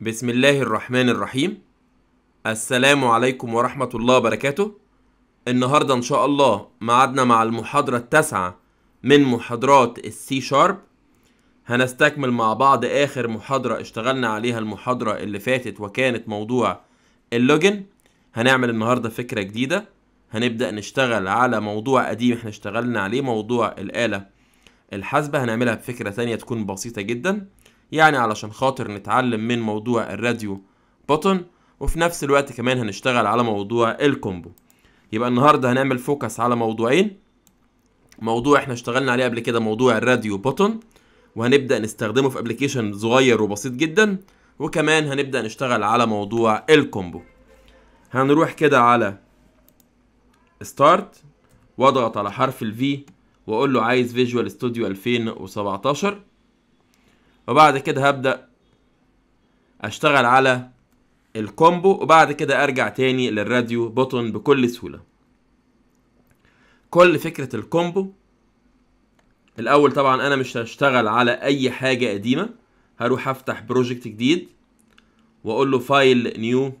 بسم الله الرحمن الرحيم السلام عليكم ورحمة الله وبركاته النهاردة إن شاء الله معادنا مع المحاضرة التاسعة من محاضرات السي شارب هنستكمل مع بعض آخر محاضرة اشتغلنا عليها المحاضرة اللي فاتت وكانت موضوع اللوجن هنعمل النهاردة فكرة جديدة هنبدأ نشتغل على موضوع قديم احنا اشتغلنا عليه موضوع الآلة الحاسبة هنعملها بفكرة تانية تكون بسيطة جداً يعني علشان خاطر نتعلم من موضوع الراديو بوتن وفي نفس الوقت كمان هنشتغل على موضوع الكومبو يبقى النهارده هنعمل فوكس على موضوعين موضوع احنا اشتغلنا عليه قبل كده موضوع الراديو بوتن وهنبدا نستخدمه في ابلكيشن صغير وبسيط جدا وكمان هنبدا نشتغل على موضوع الكومبو هنروح كده على ستارت واضغط على حرف الفي واقول له عايز فيجوال ستوديو 2017 وبعد كده هبدأ اشتغل على الكومبو وبعد كده ارجع تاني للراديو بوتون بكل سهولة كل فكرة الكومبو الاول طبعا انا مش هشتغل على اي حاجة قديمة هروح افتح بروجكت جديد واقول له فايل نيو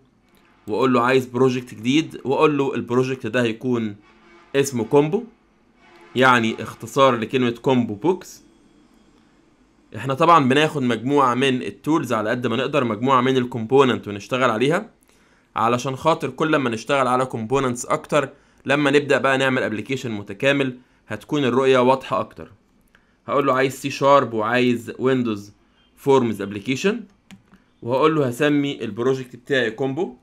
واقول له عايز بروجكت جديد واقول له البروجكت ده هيكون اسمه كومبو يعني اختصار لكلمة كومبو بوكس احنا طبعا بناخد مجموعة من التولز على قد ما نقدر مجموعة من الكومبوننت ونشتغل عليها علشان خاطر كل ما نشتغل على كومبوننتس اكتر لما نبدأ بقى نعمل ابلكيشن متكامل هتكون الرؤية واضحة اكتر هقول له عايز سي شارب وعايز ويندوز فورمز ابلكيشن وهقول له هسمي البروجكت بتاعي كومبو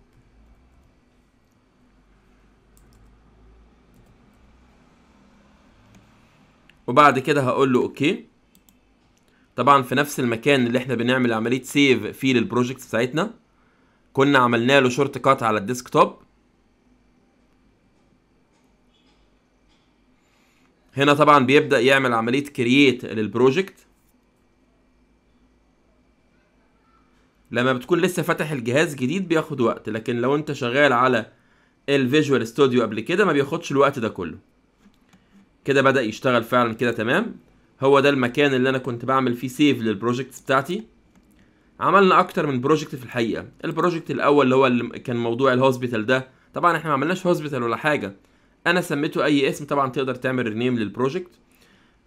وبعد كده هقول له اوكي طبعا في نفس المكان اللي احنا بنعمل عمليه سيف فيه للبروجكت بتاعتنا كنا عملنا له شورت كات على الديسك توب هنا طبعا بيبدا يعمل عمليه كرييت للبروجكت لما بتكون لسه فاتح الجهاز جديد بياخد وقت لكن لو انت شغال على الفيجوال ستوديو قبل كده ما بياخدش الوقت ده كله كده بدا يشتغل فعلا كده تمام هو ده المكان اللي انا كنت بعمل فيه سيف للبروجكتس بتاعتي عملنا اكتر من بروجكت في الحقيقه البروجكت الاول اللي هو اللي كان موضوع الهوسبيتال ده طبعا احنا ما عملناش هوسبيتال ولا حاجه انا سميته اي اسم طبعا تقدر تعمل رينيم للبروجكت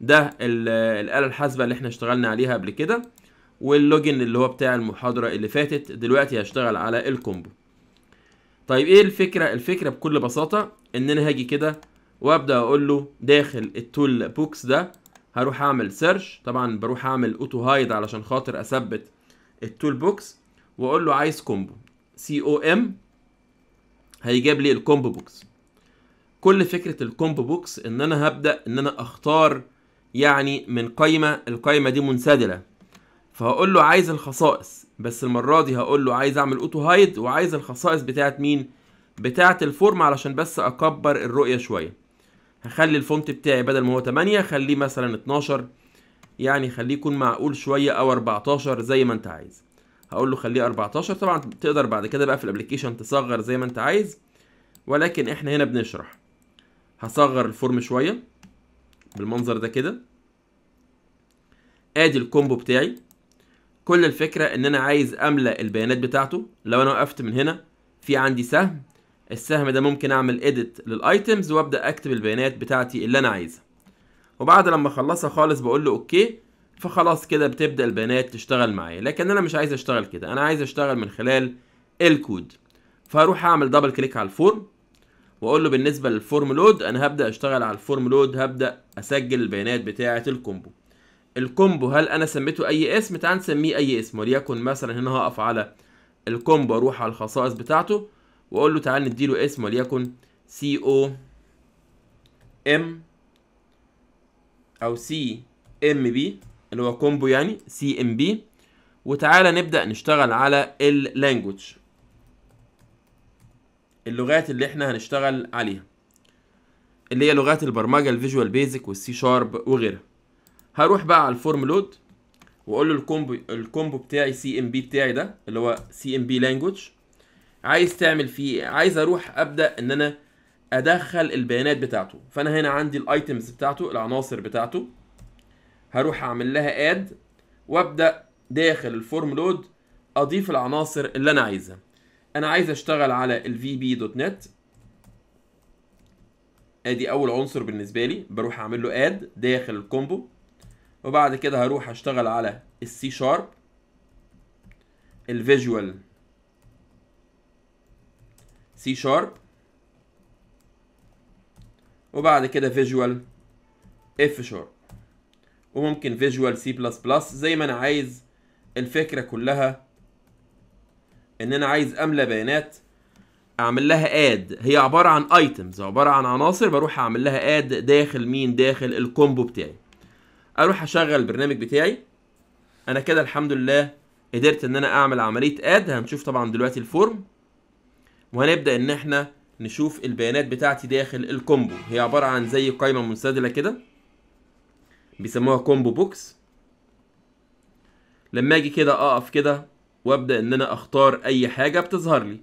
ده الاله الحاسبه اللي احنا اشتغلنا عليها قبل كده واللوجن اللي هو بتاع المحاضره اللي فاتت دلوقتي هشتغل على الكومبو طيب ايه الفكره الفكره بكل بساطه ان انا هاجي كده وابدا اقول له داخل التول بوكس ده هروح اعمل سيرش طبعا بروح اعمل اوتو هايد علشان خاطر اثبت التول بوكس واقول له عايز كومبو سي او ام هيجيب لي الكومبو بوكس كل فكره الكومبو بوكس ان انا هبدا ان انا اختار يعني من قايمه القايمه دي منسدله فهقول له عايز الخصائص بس المره دي هقول له عايز اعمل اوتو هايد وعايز الخصائص بتاعت مين بتاعت الفورم علشان بس اكبر الرؤيه شويه هخلي الفونت بتاعي بدل ما هو 8 خليه مثلا 12 يعني خليه يكون معقول شويه او 14 زي ما انت عايز هقول له خليه 14 طبعا تقدر بعد كده بقى في الابلكيشن تصغر زي ما انت عايز ولكن احنا هنا بنشرح هصغر الفورم شويه بالمنظر ده كده ادي الكومبو بتاعي كل الفكره ان انا عايز املى البيانات بتاعته لو انا وقفت من هنا في عندي سهم السهم ده ممكن اعمل ايديت للايتمز وابدا اكتب البيانات بتاعتي اللي انا عايزها وبعد لما اخلصها خالص بقول له اوكي فخلاص كده بتبدا البيانات تشتغل معايا لكن انا مش عايز اشتغل كده انا عايز اشتغل من خلال الكود فهروح اعمل دبل كليك على الفورم واقول له بالنسبه للفورم لود انا هبدا اشتغل على الفورم لود هبدا اسجل البيانات بتاعه الكومبو الكومبو هل انا سميته اي اسم تعال نسميه اي اسم وليكن مثلا هنا هقف على الكومبو اروح على الخصائص بتاعته واقول له تعال نديله اسم وليكن سي او ام او سي ام بي اللي هو كومبو يعني سي ام بي وتعالى نبدا نشتغل على اللانجوج اللغات اللي احنا هنشتغل عليها اللي هي لغات البرمجه الفيجوال بيزك والسي شارب وغيرها هروح بقى على الفورم لود واقول له الكومبو الكومبو بتاعي سي ام بي بتاعي ده اللي هو سي ام بي لانجوج عايز تعمل فيه ايه عايز اروح ابدا ان انا ادخل البيانات بتاعته فانا هنا عندي الايتمز بتاعته العناصر بتاعته هروح اعمل لها اد وابدا داخل الفورم لود اضيف العناصر اللي انا عايزها انا عايز اشتغل على الفي بي دوت نت ادي اول عنصر بالنسبه لي بروح اعمل له اد داخل الكومبو وبعد كده هروح اشتغل على السي شارب الفيجوال سي شارب وبعد كده فيجوال اف شارب وممكن فيجوال سي بلس بلس زي ما انا عايز الفكره كلها ان انا عايز املى بيانات اعمل لها اد هي عباره عن ايتمز عباره عن عناصر بروح اعمل لها اد داخل مين داخل الكومبو بتاعي اروح اشغل البرنامج بتاعي انا كده الحمد لله قدرت ان انا اعمل عمليه اد هنشوف طبعا دلوقتي الفورم وهنبدا ان احنا نشوف البيانات بتاعتي داخل الكومبو هي عباره عن زي قائمه منسدله كده بيسموها كومبو بوكس لما اجي كده اقف كده وابدا ان انا اختار اي حاجه بتظهر لي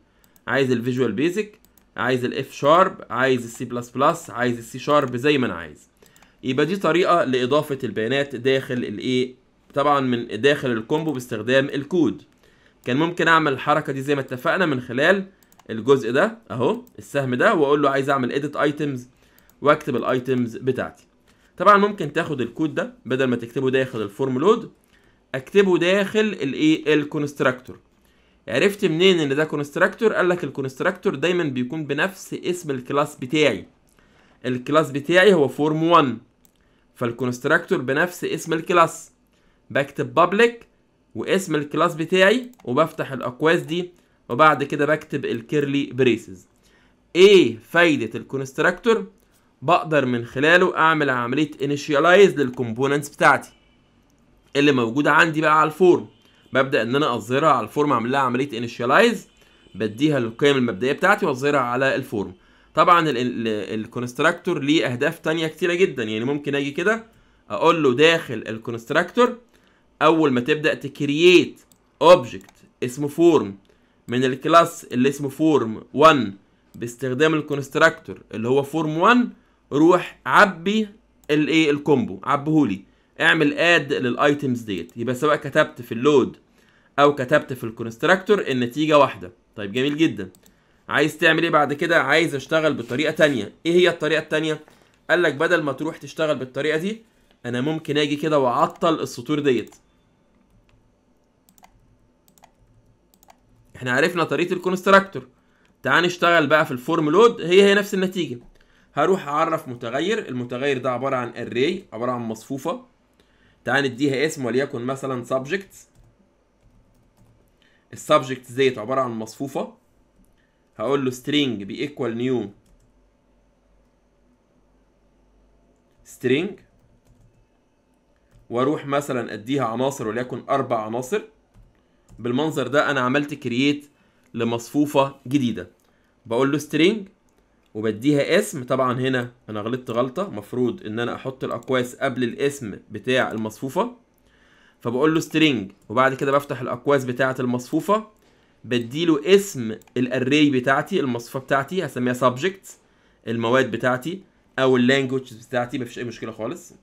عايز الفيجوال بيزك عايز الاف شارب عايز السي بلس بلس عايز السي شارب زي ما انا عايز يبقى دي طريقه لاضافه البيانات داخل الايه طبعا من داخل الكومبو باستخدام الكود كان ممكن اعمل الحركه دي زي ما اتفقنا من خلال الجزء ده اهو السهم ده واقول له عايز اعمل ايديت ايتمز واكتب الايتمز بتاعتي طبعا ممكن تاخد الكود ده بدل ما تكتبه داخل الفورم لود اكتبه داخل الايه الكونستراكتور عرفت منين ان ده كونستراكتور قال لك الكونستراكتور دايما بيكون بنفس اسم الكلاس بتاعي الكلاس بتاعي هو فورم 1 فالكونستراكتور بنفس اسم الكلاس بكتب public واسم الكلاس بتاعي وبفتح الاقواس دي وبعد كده بكتب الكيرلي بريسز ايه فايدة الكونستراكتور بقدر من خلاله اعمل عملية initialize للكومبوننتس بتاعتي اللي موجودة عندي بقى على الفورم ببدأ ان انا اظهرها على الفورم اعمل لها عملية initialize بديها للقيم المبدئية بتاعتي واظهرها على الفورم طبعا الكونستراكتور ليه اهداف تانية كتيرة جدا يعني ممكن اجي كده اقول له داخل الكونستراكتور اول ما تبدأ تكرييت اوبجكت اسمه فورم من الكلاس اللي اسمه فورم 1 باستخدام الكونستراكتور اللي هو فورم 1 روح عبي الايه الكومبو عبهولي اعمل اد للايتمز ديت يبقى سواء كتبت في اللود او كتبت في الكونستراكتور النتيجه واحده طيب جميل جدا عايز تعمل ايه بعد كده عايز اشتغل بطريقه تانية ايه هي الطريقه التانية قال لك بدل ما تروح تشتغل بالطريقه دي انا ممكن اجي كده واعطل السطور ديت احنا عرفنا طريقه الكونستراكتور تعال نشتغل بقى في الفورم لود هي هي نفس النتيجه هروح اعرف متغير المتغير ده عباره عن اري عباره عن مصفوفه تعال نديها اسم وليكن مثلا سبجكت السبجكت ديت عباره عن مصفوفه هقول له string بيكوال نيو string واروح مثلا اديها عناصر وليكن اربع عناصر بالمنظر ده انا عملت كرييت لمصفوفه جديده بقول له سترينج وبديها اسم طبعا هنا انا غلطت غلطه مفروض ان انا احط الاقواس قبل الاسم بتاع المصفوفه فبقول له سترينج وبعد كده بفتح الاقواس بتاعه المصفوفه بديله اسم الاري بتاعتي المصفوفه بتاعتي هسميها سبجكت المواد بتاعتي او اللانجوجز بتاعتي مفيش اي مشكله خالص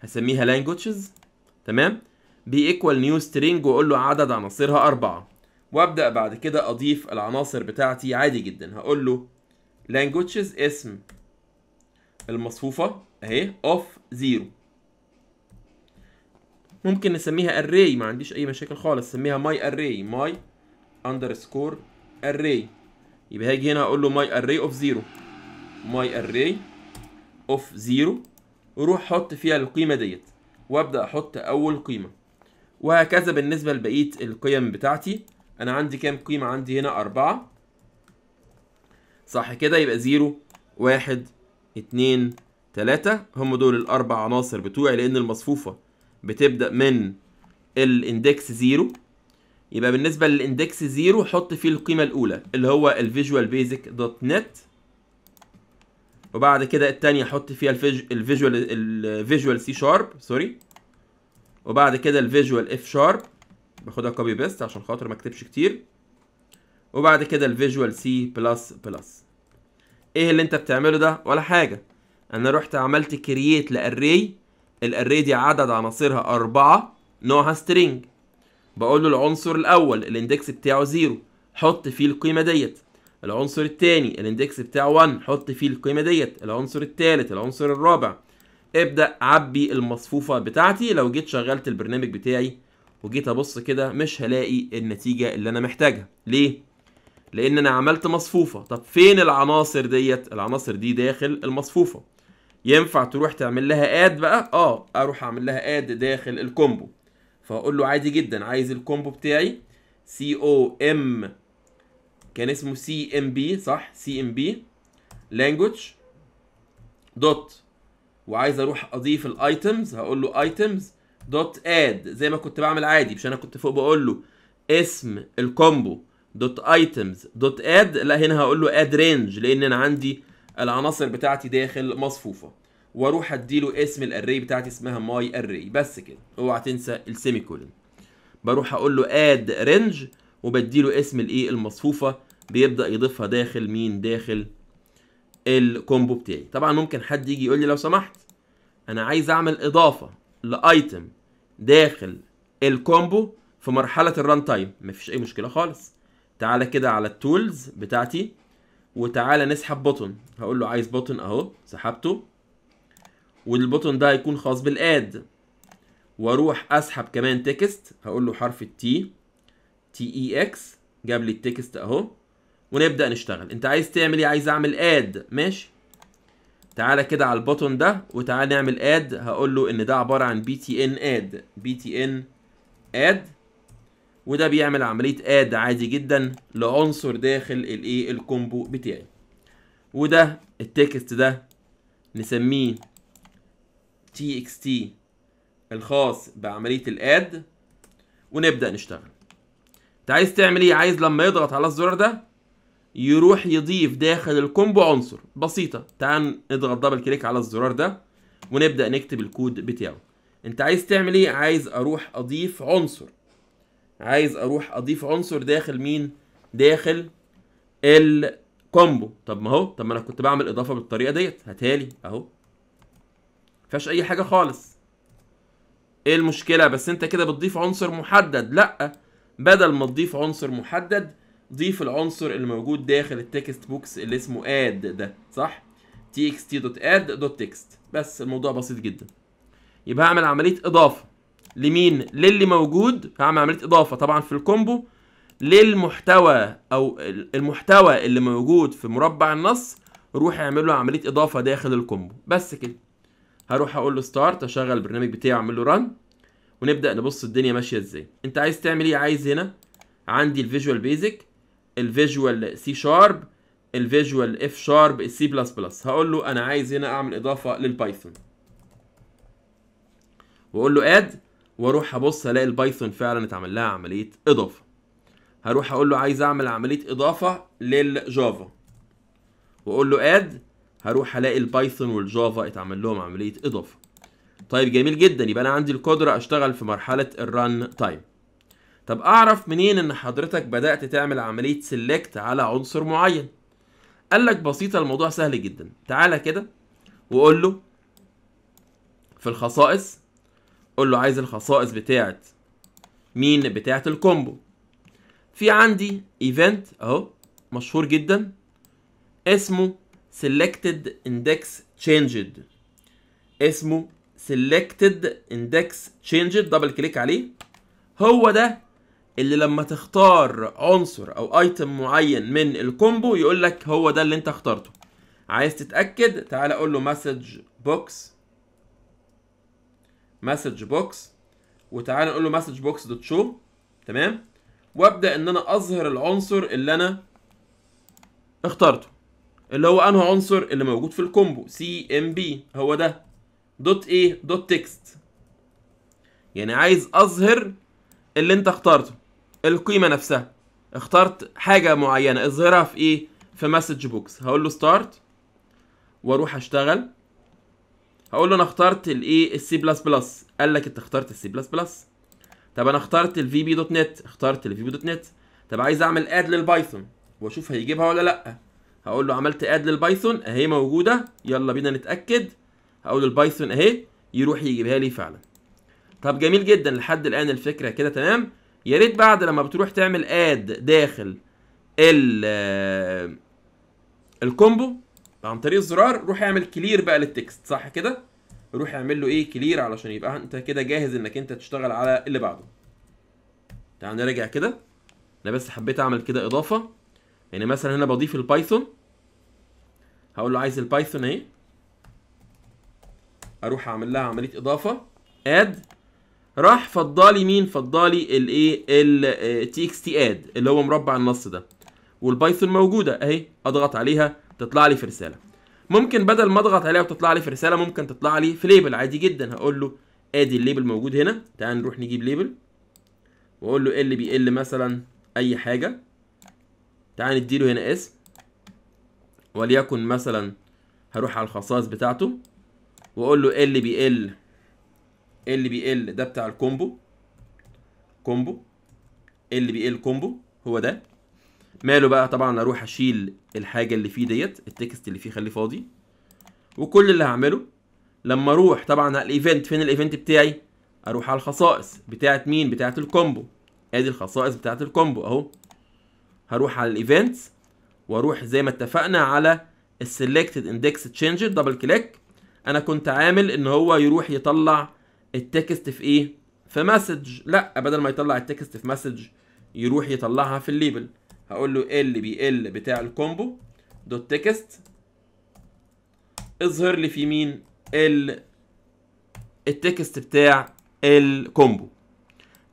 هسميها لانجوجز تمام بيكوال نيو سترينج واقول له عدد عناصرها أربعة وابدأ بعد كده أضيف العناصر بتاعتي عادي جدا هقول له languages اسم المصفوفة اهي of zero ممكن نسميها array ما عنديش أي مشاكل خالص سميها my array my underscore array يبقى هاجي هنا أقول له my array of zero my array of zero وروح حط فيها القيمة ديت وابدأ أحط أول قيمة وهكذا بالنسبة لبقية القيم بتاعتي أنا عندي كام قيمة عندي هنا أربعة صح كده يبقى زيرو واحد اتنين تلاتة هم دول الأربع عناصر بتوعي لأن المصفوفة بتبدأ من الاندكس زيرو يبقى بالنسبة للاندكس زيرو حط فيه القيمة الأولى اللي هو الفيجوال بيزك دوت نت وبعد كده التانية حط فيها الفيجوال الفيجوال سي شارب سوري وبعد كده الفيجوال اف شارب باخدها كوبي بيست عشان خاطر ما اكتبش كتير وبعد كده الفيجوال سي بلس بلس ايه اللي انت بتعمله ده ولا حاجه انا رحت عملت كرييت لاري الاري دي عدد عناصرها أربعة نوعها سترينج بقول له العنصر الاول الاندكس بتاعه زيرو حط فيه القيمه ديت العنصر الثاني الاندكس بتاعه 1 حط فيه القيمه ديت العنصر الثالث العنصر الرابع ابدأ عبي المصفوفة بتاعتي لو جيت شغلت البرنامج بتاعي وجيت ابص كده مش هلاقي النتيجة اللي انا محتاجها ليه؟ لان انا عملت مصفوفة طب فين العناصر ديت؟ العناصر دي داخل المصفوفة ينفع تروح تعمل لها اد بقى؟ اه اروح اعمل لها اد داخل الكومبو فاقول له عادي جدا عايز الكومبو بتاعي سي او ام كان اسمه سي ام بي صح؟ سي ام بي لانجوج دوت وعايز اروح اضيف الايتمز هقول له ايتمز دوت اد زي ما كنت بعمل عادي مش انا كنت فوق بقول له اسم الكومبو دوت ايتمز دوت اد لا هنا هقول له اد رينج لان انا عندي العناصر بتاعتي داخل مصفوفه واروح اديله اسم الاري بتاعتي اسمها ماي اري بس كده اوعى تنسى السيمي كولن بروح اقول له اد رينج وبديله اسم الايه المصفوفه بيبدا يضيفها داخل مين داخل الكومبو بتاعي طبعا ممكن حد يجي يقول لي لو سمحت انا عايز اعمل اضافه لايتم داخل الكومبو في مرحله الران تايم مفيش اي مشكله خالص تعالى كده على التولز بتاعتي وتعالى نسحب بوتن هقول له عايز بوتن اهو سحبته والبوتن ده هيكون خاص بالاد واروح اسحب كمان تكست هقول له حرف التي تي اي اكس جاب لي التكست اهو ونبدا نشتغل انت عايز تعمل ايه عايز اعمل اد ماشي تعالى كده على البوتون ده وتعالى نعمل اد هقول له ان ده عباره عن بي تي ان اد بي تي ان اد وده بيعمل عمليه اد عادي جدا لعنصر داخل الايه الكومبو بتاعي وده التكست ده نسميه تي اكس تي الخاص بعمليه الاد ونبدا نشتغل انت عايز تعمل ايه عايز لما يضغط على الزرار ده يروح يضيف داخل الكومبو عنصر بسيطه تعال نضغط دبل كليك على الزرار ده ونبدا نكتب الكود بتاعه انت عايز تعمل ايه عايز اروح اضيف عنصر عايز اروح اضيف عنصر داخل مين داخل الكومبو طب ما اهو طب ما انا كنت بعمل اضافه بالطريقه ديت هتالي اهو فيهاش اي حاجه خالص ايه المشكله بس انت كده بتضيف عنصر محدد لا بدل ما تضيف عنصر محدد ضيف العنصر اللي موجود داخل التكست بوكس اللي اسمه اد ده صح txt.add.text بس الموضوع بسيط جدا يبقى هعمل عمليه اضافه لمين للي موجود هعمل عمليه اضافه طبعا في الكومبو للمحتوى او المحتوى اللي موجود في مربع النص روح اعمل له عمليه اضافه داخل الكومبو بس كده هروح اقول له ستارت اشغل البرنامج بتاعي اعمل له ران ونبدا نبص الدنيا ماشيه ازاي انت عايز تعمل ايه عايز هنا عندي الفيجوال بيزك الفيجوال سي شارب الفيجوال اف شارب السي بلس بلس هقول له انا عايز هنا اعمل اضافه للبايثون واقول له اد واروح ابص الاقي البايثون فعلا اتعمل لها عمليه اضافه هروح اقول له عايز اعمل عمليه اضافه للجافا واقول له اد هروح الاقي البايثون والجافا اتعمل لهم عمليه اضافه طيب جميل جدا يبقى انا عندي القدره اشتغل في مرحله الران تايم طب اعرف منين ان حضرتك بدات تعمل عمليه سيلكت على عنصر معين قال لك بسيطه الموضوع سهل جدا تعالى كده وقول له في الخصائص قول له عايز الخصائص بتاعه مين بتاعه الكومبو في عندي ايفنت اهو مشهور جدا اسمه selected index changed اسمه selected index changed دبل كليك عليه هو ده اللي لما تختار عنصر او ايتم معين من الكومبو يقول لك هو ده اللي انت اخترته عايز تتاكد تعالى اقول له مسج بوكس مسج بوكس وتعالى نقول له مسج بوكس دوت شو تمام وابدا ان انا اظهر العنصر اللي انا اخترته اللي هو انه عنصر اللي موجود في الكومبو سي ام بي هو ده دوت ايه دوت تكست يعني عايز اظهر اللي انت اخترته القيمه نفسها اخترت حاجه معينه اظهرها في ايه في مسج بوكس هقول له ستارت واروح اشتغل هقول له انا اخترت الايه السي بلس بلس قال لك انت اخترت السي بلس بلس طب انا اخترت الفي بي دوت نت اخترت الفي بي دوت نت طب عايز اعمل اد للبايثون واشوف هيجيبها ولا لا هقول له عملت اد للبايثون اهي موجوده يلا بينا نتاكد هقول البايثون اهي يروح يجيبها لي فعلا طب جميل جدا لحد الان الفكره كده تمام يا ريت بعد لما بتروح تعمل اد داخل ال آه، الكومبو عن طريق الزرار روح اعمل كلير بقى للتكست صح كده روح اعمل له ايه كلير علشان يبقى انت كده جاهز انك انت تشتغل على اللي بعده تعال نرجع كده انا بس حبيت اعمل كده اضافه يعني مثلا هنا بضيف البايثون هقول له عايز البايثون اهي اروح اعمل لها عمليه اضافه اد راح فضالي مين فضالي الايه التي اكس تي اد اللي هو مربع النص ده والبايثون موجوده اهي اضغط عليها تطلع لي في رساله ممكن بدل ما اضغط عليها وتطلع لي في رساله ممكن تطلع لي في ليبل عادي جدا هقول له ادي الليبل موجود هنا تعال نروح نجيب ليبل واقول له ال بي ال مثلا اي حاجه تعال نديله هنا اسم وليكن مثلا هروح على الخصائص بتاعته واقول له ال بي ال ال بي ال ده بتاع الكومبو كومبو ال بي ال كومبو هو ده ماله بقى طبعا اروح اشيل الحاجه اللي فيه ديت التكست اللي فيه خليه فاضي وكل اللي هعمله لما اروح طبعا على الايفنت فين الايفنت بتاعي اروح على الخصائص بتاعه مين بتاعه الكومبو ادي الخصائص بتاعه الكومبو اهو هروح على الايفنت واروح زي ما اتفقنا على السيلكتد اندكس تشينج دبل كليك انا كنت عامل ان هو يروح يطلع التكست في ايه في مسج لا بدل ما يطلع التكست في مسج يروح يطلعها في الليبل هقول له ال بي ال بتاع الكومبو دوت تكست اظهر لي في مين ال التكست بتاع الكومبو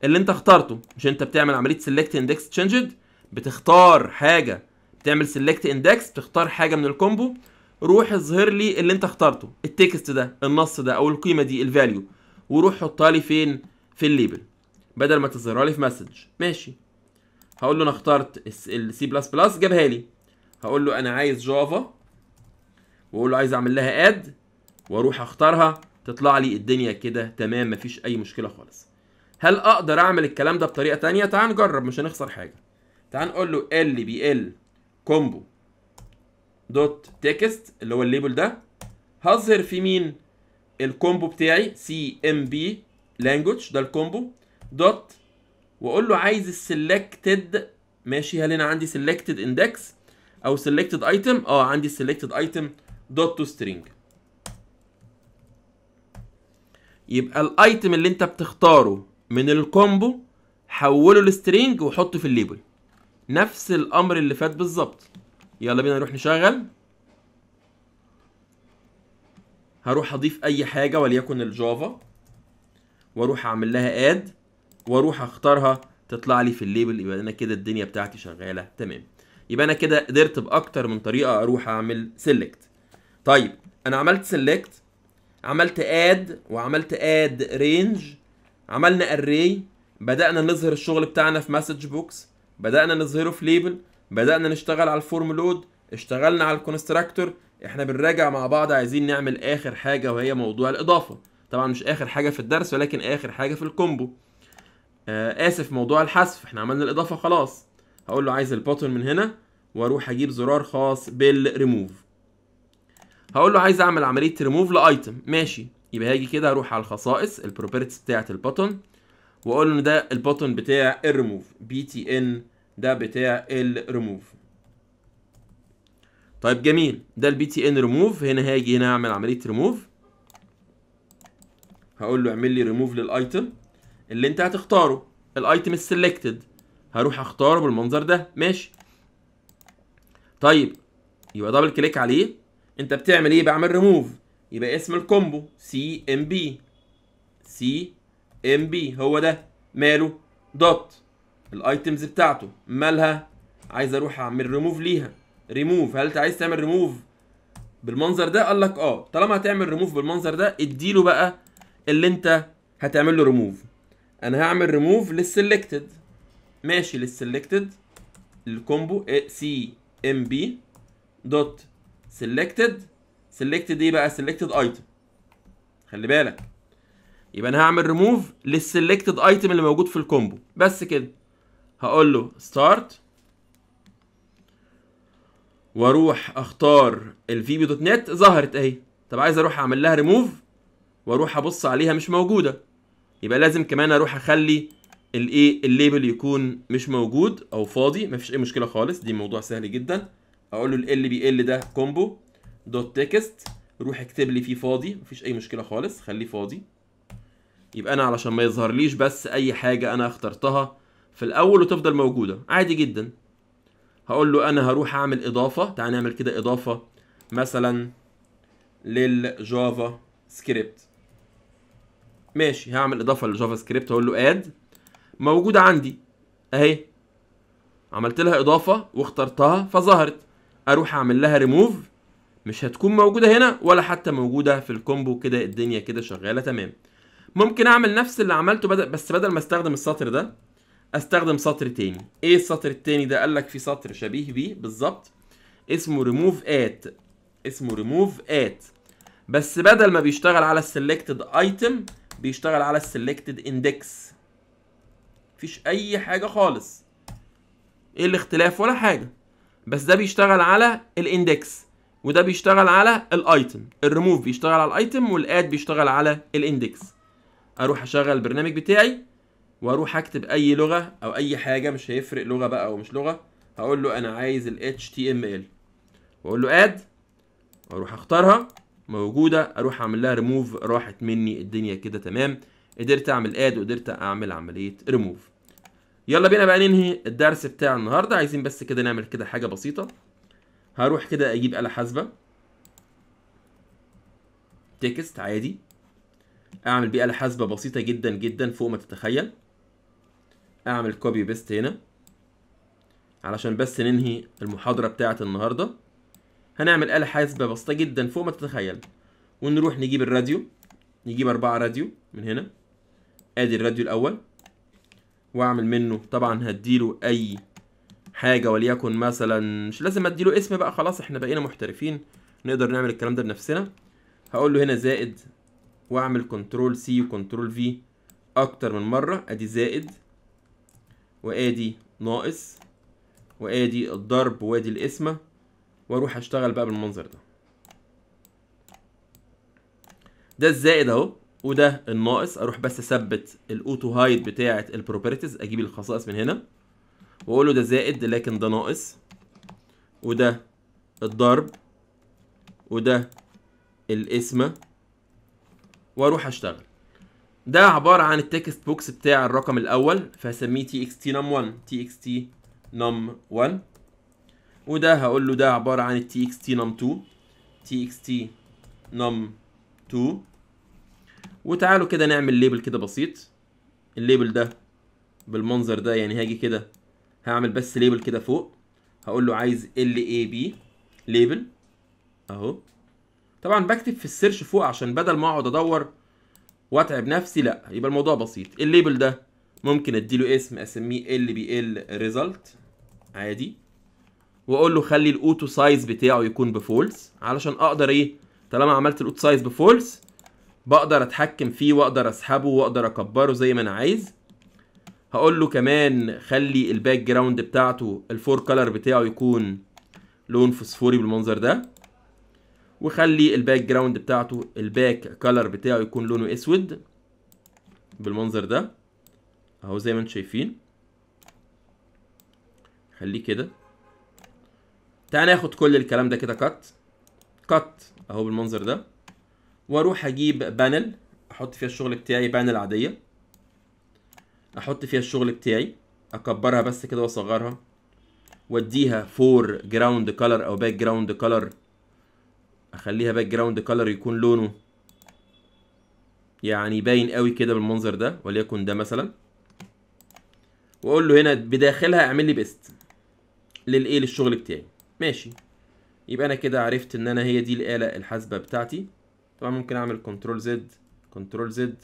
اللي انت اخترته مش انت بتعمل عمليه سيلكت اندكس تشينجد بتختار حاجه بتعمل سيلكت اندكس بتختار حاجه من الكومبو روح اظهر لي اللي انت اخترته التكست ده النص ده او القيمه دي الفاليو وروح حطها لي فين في الليبل بدل ما تظهرها لي في مسج ماشي هقول له انا اخترت السي بلس بلس جابها لي هقول له انا عايز جافا واقول له عايز اعمل لها اد واروح اختارها تطلع لي الدنيا كده تمام مفيش اي مشكله خالص هل اقدر اعمل الكلام ده بطريقه ثانيه تعال نجرب مش هنخسر حاجه تعال نقول له ال بي ال كومبو دوت تكست اللي هو الليبل ده هظهر في مين الكومبو بتاعي سي ام بي لانجوج ده الكومبو دوت واقول له عايز السلكتد ماشي هل هنا عندي سلكتد اندكس او سلكتد ايتم اه عندي سلكتد ايتم دوت تو سترينج يبقى الايتم اللي انت بتختاره من الكومبو حوله لسترينج وحطه في الليبل نفس الامر اللي فات بالظبط يلا بينا نروح نشغل هروح اضيف اي حاجه وليكن الجافا واروح اعمل لها اد واروح اختارها تطلع لي في الليبل يبقى انا كده الدنيا بتاعتي شغاله تمام يبقى انا كده قدرت باكتر من طريقه اروح اعمل سيلكت طيب انا عملت سيلكت عملت اد وعملت اد رينج عملنا اري بدانا نظهر الشغل بتاعنا في مسج بوكس بدانا نظهره في ليبل بدانا نشتغل على الفورم لود اشتغلنا على الكونستراكتور احنا بنراجع مع بعض عايزين نعمل اخر حاجه وهي موضوع الاضافه طبعا مش اخر حاجه في الدرس ولكن اخر حاجه في الكومبو آه اسف موضوع الحذف احنا عملنا الاضافه خلاص هقول له عايز البوتن من هنا واروح اجيب زرار خاص بالريموف هقول له عايز اعمل عمليه ريموف لايتم ماشي يبقى هاجي كده اروح على الخصائص البروبرتيز بتاعه البوتن واقول له ده البوتن بتاع الريموف بي تي ان ده بتاع الريموف طيب جميل ده البي تي ان ريموف هنا هاجي هنا اعمل عمليه ريموف هقول له اعمل لي ريموف للايتم اللي انت هتختاره الايتم السلكتد هروح اختاره بالمنظر ده ماشي طيب يبقى دبل كليك عليه انت بتعمل ايه بعمل ريموف يبقى اسم الكومبو سي ام بي سي ام بي هو ده ماله دوت الايتمز بتاعته مالها عايز اروح اعمل ريموف ليها ريموف هل انت عايز تعمل ريموف بالمنظر ده قال لك اه طالما هتعمل ريموف بالمنظر ده اديله بقى اللي انت هتعمل له ريموف انا هعمل ريموف للسلكتد ماشي للسلكتد الكومبو سي ام بي دوت سلكتد سلكتد ايه بقى سلكتد ايتم خلي بالك يبقى انا هعمل ريموف للسلكتد ايتم اللي موجود في الكومبو بس كده هقول له ستارت واروح اختار الفي بي دوت نت ظهرت اهي طب عايز اروح اعمل لها ريموف واروح ابص عليها مش موجوده يبقى لازم كمان اروح اخلي الايه الليبل يكون مش موجود او فاضي مفيش اي مشكله خالص دي موضوع سهل جدا اقول له ال بي ال ده كومبو دوت تكست روح اكتب لي فيه فاضي مفيش اي مشكله خالص خليه فاضي يبقى انا علشان ما يظهرليش بس اي حاجه انا اخترتها في الاول وتفضل موجوده عادي جدا هقول له انا هروح اعمل اضافه تعال نعمل كده اضافه مثلا للجافا سكريبت ماشي هعمل اضافه للجافا سكريبت هقول له اد موجوده عندي اهي عملت لها اضافه واخترتها فظهرت اروح اعمل لها ريموف مش هتكون موجوده هنا ولا حتى موجوده في الكومبو كده الدنيا كده شغاله تمام ممكن اعمل نفس اللي عملته بدل بس بدل ما استخدم السطر ده استخدم سطر تاني ايه السطر التاني ده قال لك في سطر شبيه بيه بالظبط اسمه ريموف ات اسمه ريموف ات بس بدل ما بيشتغل على السلكتد ايتم بيشتغل على السلكتد اندكس مفيش اي حاجه خالص ايه الاختلاف ولا حاجه بس ده بيشتغل على الاندكس وده بيشتغل على الايتم الريموف بيشتغل على الايتم والاد بيشتغل على الاندكس اروح اشغل البرنامج بتاعي واروح اكتب اي لغه او اي حاجه مش هيفرق لغه بقى او مش لغه هقول له انا عايز ال HTML واقول له اد واروح اختارها موجوده اروح اعمل لها ريموف راحت مني الدنيا كده تمام قدرت اعمل اد وقدرت اعمل عمليه ريموف يلا بينا بقى ننهي الدرس بتاع النهارده عايزين بس كده نعمل كده حاجه بسيطه هروح كده اجيب آلة حاسبة تكست عادي اعمل بيه آلة حاسبة بسيطة جدا جدا فوق ما تتخيل اعمل كوبي بيست هنا علشان بس ننهي المحاضرة بتاعة النهاردة هنعمل آلة حاسبة بسيطة جدا فوق ما تتخيل ونروح نجيب الراديو نجيب أربعة راديو من هنا ادي الراديو الأول وأعمل منه طبعا هديله أي حاجة وليكن مثلا مش لازم اديله اسم بقى خلاص احنا بقينا محترفين نقدر نعمل الكلام ده بنفسنا هقول له هنا زائد واعمل كنترول سي وكنترول في اكتر من مرة ادي زائد وادي ناقص وادي الضرب وادي القسمة واروح اشتغل بقى بالمنظر ده ده الزائد اهو وده الناقص اروح بس اثبت الاوتو هايد بتاعه البروبرتيز اجيب الخصائص من هنا واقول له ده زائد لكن ده ناقص وده الضرب وده القسمه واروح اشتغل ده عباره عن التكست بوكس بتاع الرقم الاول فهسميه تي اكس تي نم 1 تي اكس تي نم 1 وده هقول له ده عباره عن التي اكس تي نم 2 تي اكس تي نم 2 وتعالوا كده نعمل ليبل كده بسيط الليبل ده بالمنظر ده يعني هاجي كده هعمل بس ليبل كده فوق هقول له عايز ال اي بي ليبل اهو طبعا بكتب في السيرش فوق عشان بدل ما اقعد ادور واتعب نفسي لا يبقى الموضوع بسيط الليبل ده ممكن اديله اسم اسميه ال بي ال ريزلت عادي واقول له خلي الاوتو سايز بتاعه يكون بفولس علشان اقدر ايه طالما عملت الاوتو سايز بفولس بقدر اتحكم فيه واقدر اسحبه واقدر اكبره زي ما انا عايز هقول له كمان خلي الباك جراوند بتاعته الفور كلر بتاعه يكون لون فوسفوري بالمنظر ده وخلي الباك جراوند بتاعته الباك كلر بتاعه يكون لونه اسود بالمنظر ده اهو زي ما انتم شايفين خليه كده تعال ناخد كل الكلام ده كده كات كات اهو بالمنظر ده واروح اجيب بانل احط فيها الشغل بتاعي بانل عاديه احط فيها الشغل بتاعي اكبرها بس كده واصغرها واديها فور جراوند كلر او باك جراوند كلر اخليها باك جراوند كولر يكون لونه يعني باين قوي كده بالمنظر ده وليكن ده مثلا واقول له هنا بداخلها اعمل لي بيست للايه للشغل بتاعي ماشي يبقى انا كده عرفت ان انا هي دي الاله الحاسبه بتاعتي طبعا ممكن اعمل كنترول زد كنترول زد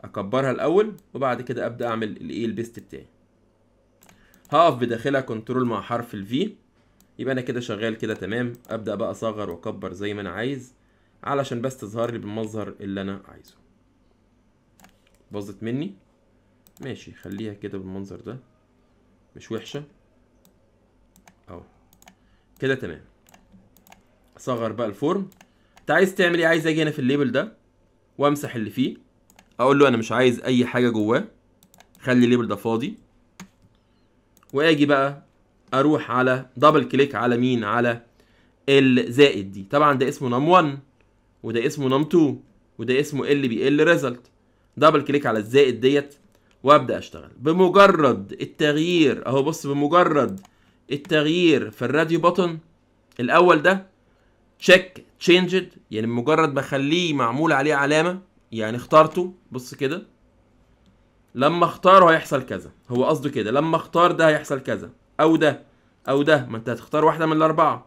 اكبرها الاول وبعد كده ابدا اعمل الايه البيست بتاعي هقف بداخلها كنترول مع حرف الفي يبقى انا كده شغال كده تمام ابدا بقى اصغر واكبر زي ما انا عايز علشان بس تظهر لي بالمظهر اللي انا عايزه باظت مني ماشي خليها كده بالمنظر ده مش وحشه اهو كده تمام اصغر بقى الفورم انت عايز تعمل ايه عايز اجي هنا في الليبل ده وامسح اللي فيه اقول له انا مش عايز اي حاجه جواه خلي الليبل ده فاضي واجي بقى اروح على دبل كليك على مين على الزائد دي طبعا ده اسمه نم 1 وده اسمه نم 2 وده اسمه ال بي ال ريزلت دبل كليك على الزائد ديت وابدا اشتغل بمجرد التغيير اهو بص بمجرد التغيير في الراديو بوتن الاول ده تشيك تشينجد يعني مجرد بخليه معمول عليه علامه يعني اخترته بص كده لما اختاره هيحصل كذا هو قصده كده لما اختار ده هيحصل كذا او ده او ده ما انت هتختار واحده من الاربعه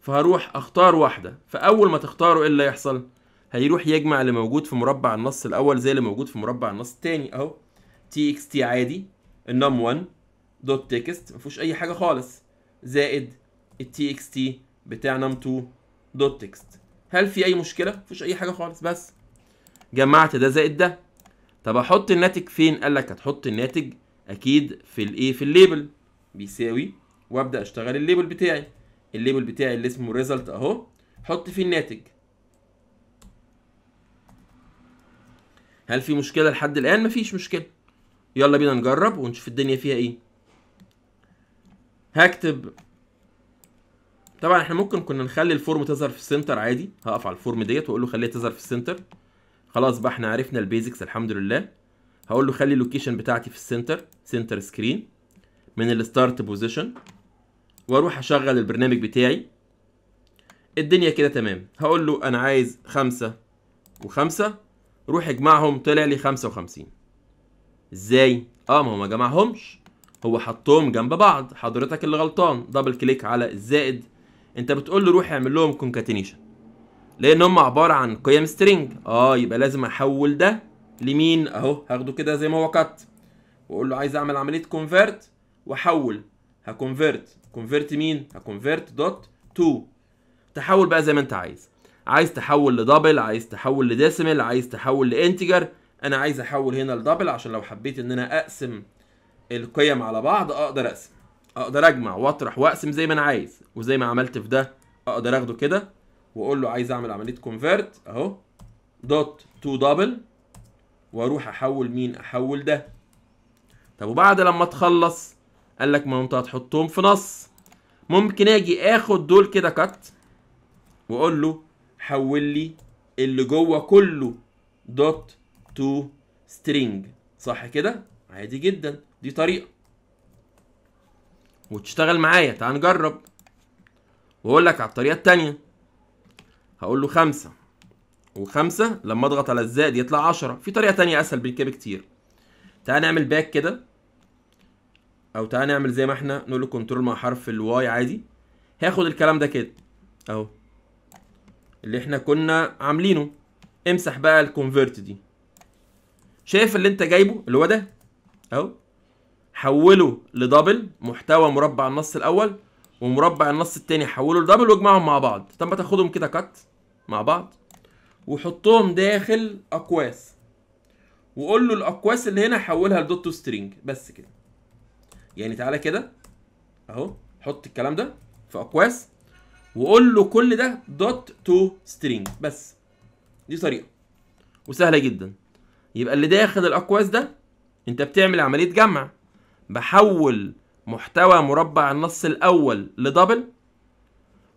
فهروح اختار واحده فاول ما تختاره ايه اللي هيحصل هيروح يجمع اللي موجود في مربع النص الاول زي اللي موجود في مربع النص الثاني اهو تي اكس تي عادي النم 1 دوت تكست ما فيهوش اي حاجه خالص زائد التي اكس تي بتاع نم 2 دوت تكست هل في اي مشكله ما فيهوش اي حاجه خالص بس جمعت ده زائد ده طب احط الناتج فين قال لك هتحط الناتج اكيد في الايه في الليبل بيساوي وابدا اشتغل الليبل بتاعي الليبل بتاعي اللي اسمه ريزلت اهو حط فيه الناتج هل في مشكله لحد الان مفيش مشكله يلا بينا نجرب ونشوف الدنيا فيها ايه هكتب طبعا احنا ممكن كنا نخلي الفورم تظهر في السنتر عادي هقف على الفورم ديت واقول له خليها تظهر في السنتر خلاص بقى احنا عرفنا البيزكس الحمد لله هقول له خلي اللوكيشن بتاعتي في السنتر سنتر سكرين من الستارت بوزيشن واروح اشغل البرنامج بتاعي الدنيا كده تمام هقول له انا عايز خمسة وخمسة روح اجمعهم طلع لي خمسة وخمسين ازاي اه ما هو ما جمعهمش هو حطهم جنب بعض حضرتك اللي غلطان دبل كليك على الزائد انت بتقول له روح اعمل لهم كونكاتينيشن لان هم عباره عن قيم سترينج اه يبقى لازم احول ده لمين اهو هاخده كده زي ما هو كات واقول له عايز اعمل عمليه كونفيرت واحول هكونفرت كونفرت مين هكونفرت دوت تو تحول بقى زي ما انت عايز عايز تحول لدبل عايز تحول لديسيمال عايز تحول لانتجر انا عايز احول هنا لدبل عشان لو حبيت ان انا اقسم القيم على بعض اقدر اقسم اقدر اجمع واطرح واقسم زي ما انا عايز وزي ما عملت في ده اقدر اخده كده واقول له عايز اعمل عمليه كونفرت اهو دوت تو دبل واروح احول مين احول ده طب وبعد لما تخلص قال لك ما انت هتحطهم في نص ممكن اجي اخد دول كده كات واقول له حول لي اللي جوه كله دوت تو سترينج صح كده عادي جدا دي طريقه وتشتغل معايا تعال نجرب واقول لك على الطريقه الثانيه هقول له خمسة وخمسة لما اضغط على الزائد يطلع عشرة في طريقة تانية اسهل من بكتير تعال نعمل باك كده او تعالى نعمل زي ما احنا نقول له كنترول مع حرف الواي عادي هاخد الكلام ده كده اهو اللي احنا كنا عاملينه امسح بقى الكونفرت دي شايف اللي انت جايبه اللي هو ده اهو حوله لدبل محتوى مربع النص الاول ومربع النص الثاني حوله لدبل واجمعهم مع بعض طب ما تاخدهم كده كات مع بعض وحطهم داخل اقواس وقول له الاقواس اللي هنا حولها لدوت تو سترينج بس كده يعني تعالى كده اهو حط الكلام ده في اقواس وقول له كل ده دوت تو سترينج بس دي طريقه وسهله جدا يبقى اللي داخل الاقواس ده انت بتعمل عمليه جمع بحول محتوى مربع النص الاول لدبل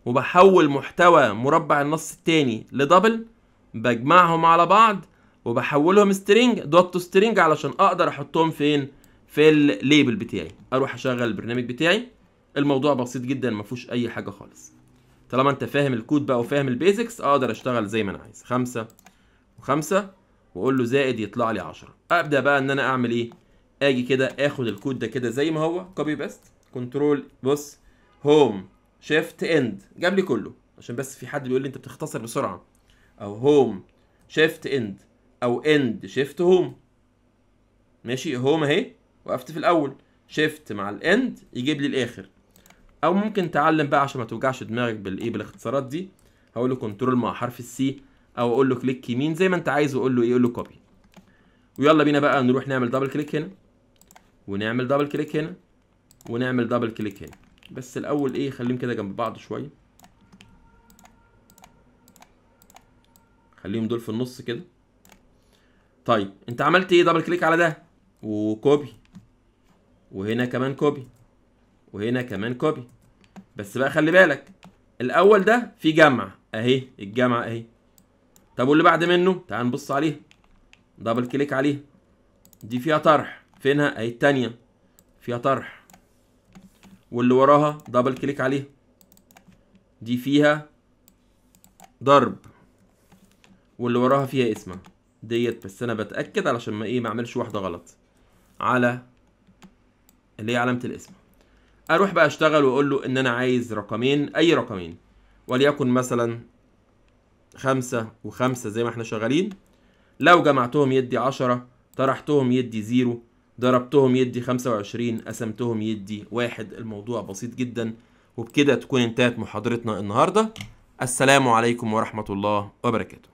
وبحول محتوى مربع النص الثاني لدبل بجمعهم على بعض وبحولهم سترينج دوت تو سترينج علشان اقدر احطهم فين في الليبل بتاعي اروح اشغل البرنامج بتاعي الموضوع بسيط جدا ما فيهوش اي حاجه خالص طالما انت فاهم الكود بقى وفاهم البيزكس اقدر اشتغل زي ما انا عايز خمسة وخمسة واقول له زائد يطلع لي 10 ابدا بقى ان انا اعمل ايه اجي كده اخد الكود ده كده زي ما هو كوبي بيست كنترول بص هوم شيفت اند جاب لي كله عشان بس في حد بيقول لي انت بتختصر بسرعه او هوم شيفت اند او اند شيفت هوم ماشي هوم اهي وقفت في الاول شيفت مع الاند يجيب لي الاخر او ممكن تعلم بقى عشان ما توجعش دماغك بالايه بالاختصارات دي هقول له كنترول مع حرف السي او اقول له كليك يمين زي ما انت عايز واقول له ايه اقول له كوبي ويلا بينا بقى نروح نعمل دبل كليك هنا ونعمل دبل كليك هنا ونعمل دبل كليك هنا بس الاول ايه خليهم كده جنب بعض شويه خليهم دول في النص كده طيب انت عملت ايه دبل كليك على ده وكوبي وهنا كمان كوبي وهنا كمان كوبي بس بقى خلي بالك الاول ده في جمع اهي الجمع اهي طب واللي بعد منه تعال نبص عليها دبل كليك عليها دي فيها طرح فينها اهي التانية فيها طرح واللي وراها دبل كليك عليها دي فيها ضرب واللي وراها فيها اسمها ديت بس انا بتاكد علشان ما ايه ما اعملش واحده غلط على اللي هي علامه الاسم اروح بقى اشتغل واقول له ان انا عايز رقمين اي رقمين وليكن مثلا خمسة وخمسة زي ما احنا شغالين لو جمعتهم يدي عشرة طرحتهم يدي زيرو ضربتهم يدي خمسة وعشرين قسمتهم يدي واحد الموضوع بسيط جدا وبكده تكون انتهت محاضرتنا النهاردة السلام عليكم ورحمة الله وبركاته